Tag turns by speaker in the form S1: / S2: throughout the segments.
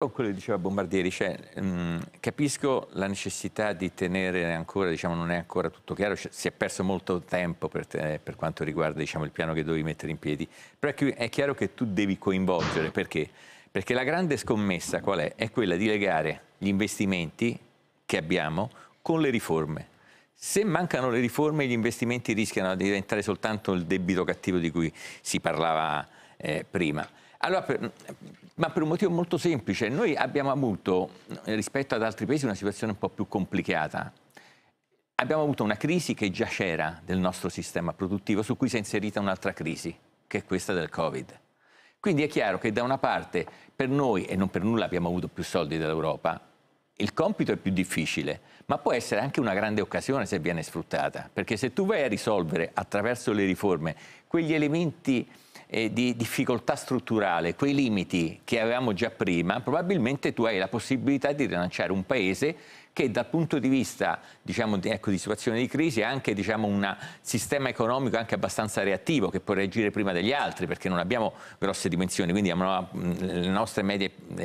S1: Con Quello che diceva Bombardieri, cioè, mh, capisco la necessità di tenere ancora, diciamo, non è ancora tutto chiaro, cioè, si è perso molto tempo per, te, per quanto riguarda diciamo, il piano che dovevi mettere in piedi, però è chiaro che tu devi coinvolgere, perché? Perché la grande scommessa qual è? È quella di legare gli investimenti che abbiamo con le riforme. Se mancano le riforme gli investimenti rischiano di diventare soltanto il debito cattivo di cui si parlava eh, prima. Allora, per, ma per un motivo molto semplice, noi abbiamo avuto, rispetto ad altri paesi, una situazione un po' più complicata. Abbiamo avuto una crisi che già c'era del nostro sistema produttivo, su cui si è inserita un'altra crisi, che è questa del Covid. Quindi è chiaro che da una parte per noi, e non per nulla abbiamo avuto più soldi dall'Europa, il compito è più difficile, ma può essere anche una grande occasione se viene sfruttata, perché se tu vai a risolvere attraverso le riforme quegli elementi eh, di difficoltà strutturale, quei limiti che avevamo già prima, probabilmente tu hai la possibilità di rilanciare un paese che dal punto di vista diciamo, di, ecco, di, situazione di crisi ha anche diciamo, un sistema economico anche abbastanza reattivo che può reagire prima degli altri perché non abbiamo grosse dimensioni, quindi una, le nostre medie e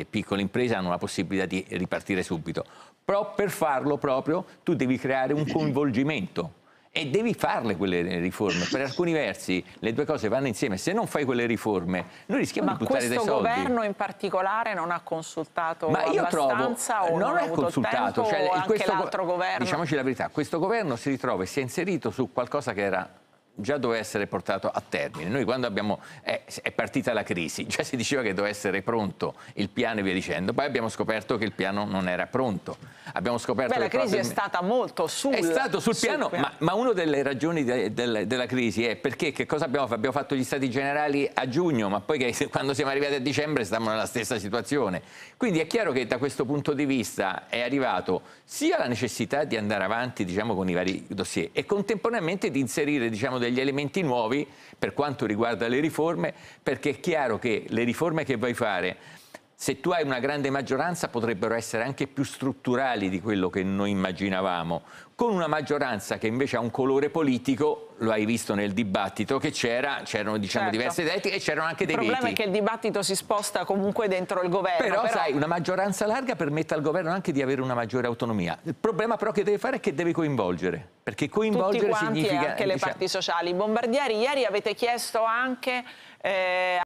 S1: eh, piccole imprese hanno la possibilità di ripartire subito. Però per farlo proprio tu devi creare un coinvolgimento e devi farle quelle riforme, per alcuni versi le due cose vanno insieme, se non fai quelle riforme noi rischiamo Ma di buttare dei soldi. Ma questo governo
S2: in particolare non ha consultato Ma io abbastanza trovo, o non, non ha consultato, tempo, cioè, questo, governo... Diciamoci
S1: la verità, questo governo si ritrova e si è inserito su qualcosa che era già doveva essere portato a termine. Noi quando abbiamo, eh, è partita la crisi, già si diceva che doveva essere pronto il piano e via dicendo, poi abbiamo scoperto che il piano non era pronto. Abbiamo scoperto Beh, la crisi proprio... è
S2: stata molto sul, è stato sul, sul piano, piano. Ma,
S1: ma, una delle ragioni de, de, della crisi è perché che cosa abbiamo fatto? Abbiamo fatto gli stati generali a giugno, ma poi che, quando siamo arrivati a dicembre stiamo nella stessa situazione. Quindi è chiaro che da questo punto di vista è arrivato sia la necessità di andare avanti diciamo, con i vari dossier e contemporaneamente di inserire diciamo, degli elementi nuovi per quanto riguarda le riforme, perché è chiaro che le riforme che vai a fare se tu hai una grande maggioranza potrebbero essere anche più strutturali di quello che noi immaginavamo. Con una maggioranza che invece ha un colore politico, lo hai visto nel dibattito che c'era, c'erano diciamo, certo. diverse tecniche e c'erano anche dei veti. Il problema è che
S2: il dibattito si sposta comunque dentro il governo. Però, però, sai,
S1: una maggioranza larga permette al governo anche di avere una maggiore autonomia. Il problema
S2: però che deve fare è
S1: che deve coinvolgere, perché coinvolgere Tutti significa... anche diciamo... le parti
S2: sociali. Bombardieri, ieri avete chiesto anche... Eh...